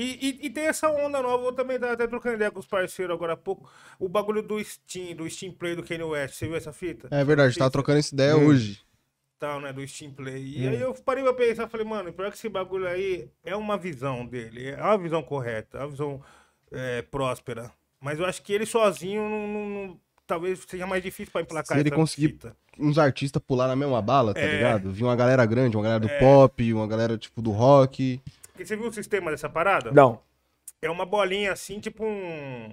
E, e, e, tem essa onda nova, eu também tava até trocando ideia com os parceiros agora há pouco. O bagulho do Steam, do Steam Play do Kanye West, você viu essa fita? É verdade, tava trocando essa ideia hum. hoje. Tal, né, do Steam Play. E hum. aí eu parei pra pensar, falei, mano, pior que esse bagulho aí é uma visão dele, é uma visão correta, é uma visão é, próspera. Mas eu acho que ele sozinho não, não, não talvez seja mais difícil pra emplacar Se ele conseguir fita. uns artistas pular na mesma bala, tá é... ligado? Vi uma galera grande, uma galera do é... pop, uma galera tipo do rock. Você viu o sistema dessa parada? Não. É uma bolinha assim, tipo um.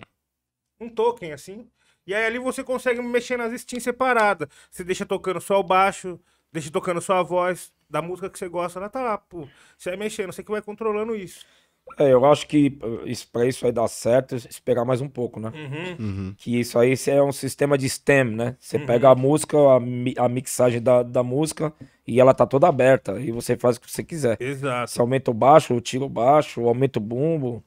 Um token assim. E aí ali você consegue mexer nas skins separadas. Você deixa tocando só o baixo, deixa tocando só a voz da música que você gosta, ela tá lá, pô. Você vai mexendo, você que vai controlando isso. É, eu acho que eh, para isso aí dar certo, é esperar mais um pouco, né? Uhum. Uhum. Que isso aí é um sistema de stem, né? Você uhum. pega a música, a, a mixagem da, da música e ela tá toda aberta e você faz o que você quiser. Exato. Você aumenta o baixo, o tiro baixo, aumenta o bumbo.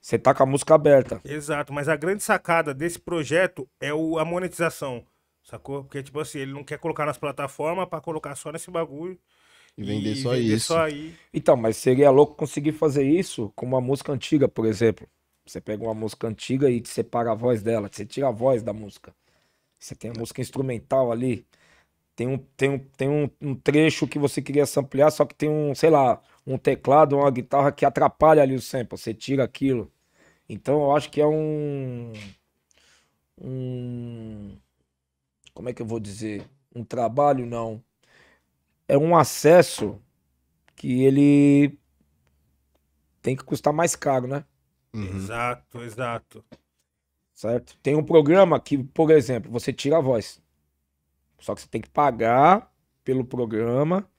Você tá com a música aberta. Exato, mas a grande sacada desse projeto é o, a monetização, sacou? Porque, tipo assim, ele não quer colocar nas plataformas para colocar só nesse bagulho. E vender, só, vender isso. só Então, mas seria louco conseguir fazer isso com uma música antiga, por exemplo. Você pega uma música antiga e separa a voz dela, você tira a voz da música. Você tem a música instrumental ali. Tem um, tem um, tem um, um trecho que você queria samplear, só que tem um, sei lá, um teclado, uma guitarra que atrapalha ali o sample. Você tira aquilo. Então eu acho que é um. Um. Como é que eu vou dizer? Um trabalho, não é um acesso que ele tem que custar mais caro, né? Uhum. Exato, exato. Certo? Tem um programa que, por exemplo, você tira a voz. Só que você tem que pagar pelo programa.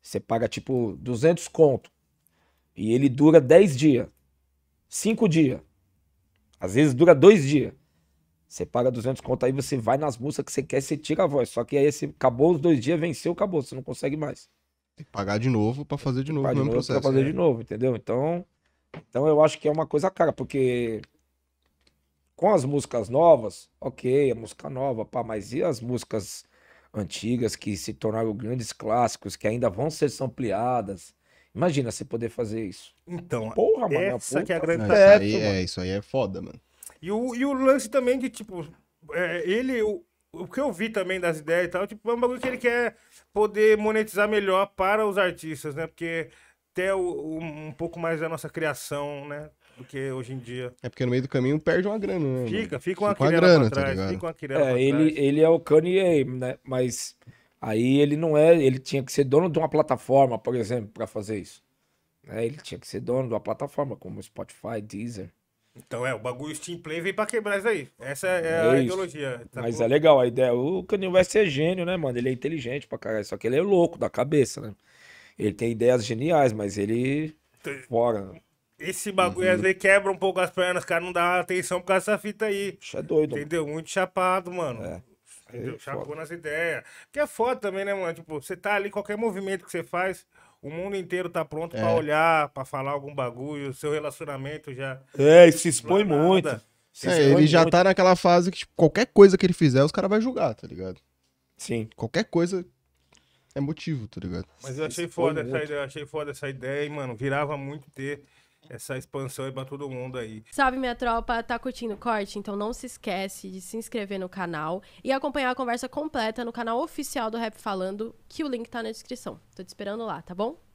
Você paga tipo 200 conto. E ele dura 10 dias. 5 dias. Às vezes dura 2 dias. Você paga 200 conto aí, você vai nas músicas que você quer, você tira a voz. Só que aí você acabou os dois dias, venceu, acabou. Você não consegue mais. Tem que pagar de novo para fazer de novo o mesmo novo processo. Pra fazer né? de novo, entendeu? Então, então eu acho que é uma coisa cara, porque com as músicas novas, ok, a música nova, pá, mas e as músicas antigas que se tornaram grandes clássicos, que ainda vão ser ampliadas? Imagina você poder fazer isso. Então, Porra, é essa mano, que é a grande... Não, isso, é, aí, é, isso aí é foda, mano. E o, e o lance também de, tipo, é, ele, o, o que eu vi também das ideias e tal, tipo, é um bagulho que ele quer poder monetizar melhor para os artistas, né? Porque até um pouco mais da nossa criação, né? do que hoje em dia. É porque no meio do caminho perde uma grana, né? Fica, fica uma, fica uma grana, pra tá trás, tá fica uma é, pra ele, trás. ele é o Kanye, né? Mas aí ele não é, ele tinha que ser dono de uma plataforma, por exemplo, para fazer isso. Né? Ele tinha que ser dono de uma plataforma como Spotify, Deezer. Então é, o bagulho Steam Play veio pra quebrar isso aí. Essa é, é a isso. ideologia. Tá Mas é legal a ideia. O Caninho vai ser gênio, né, mano? Ele é inteligente pra caralho. Só que ele é louco da cabeça, né? Ele tem ideias geniais, mas ele. Fora. Esse bagulho uhum. às vezes quebra um pouco as pernas, cara. Não dá atenção por causa dessa fita aí. Isso é doido. Entendeu? Mano. Muito chapado, mano. É. Entendeu? É Chapou nas ideias. Que é foda também, né, mano? Tipo, você tá ali, qualquer movimento que você faz. O mundo inteiro tá pronto é. para olhar, para falar algum bagulho, o seu relacionamento já. É, se expõe é muito. Se é, ele muito. já tá naquela fase que tipo, qualquer coisa que ele fizer, os caras vão julgar, tá ligado? Sim. Qualquer coisa é motivo, tá ligado? Mas eu achei foda, essa ideia, eu achei foda essa ideia, e, mano, virava muito ter. Essa expansão é pra todo mundo aí. Salve, minha tropa, tá curtindo o corte? Então não se esquece de se inscrever no canal e acompanhar a conversa completa no canal oficial do Rap Falando, que o link tá na descrição. Tô te esperando lá, tá bom?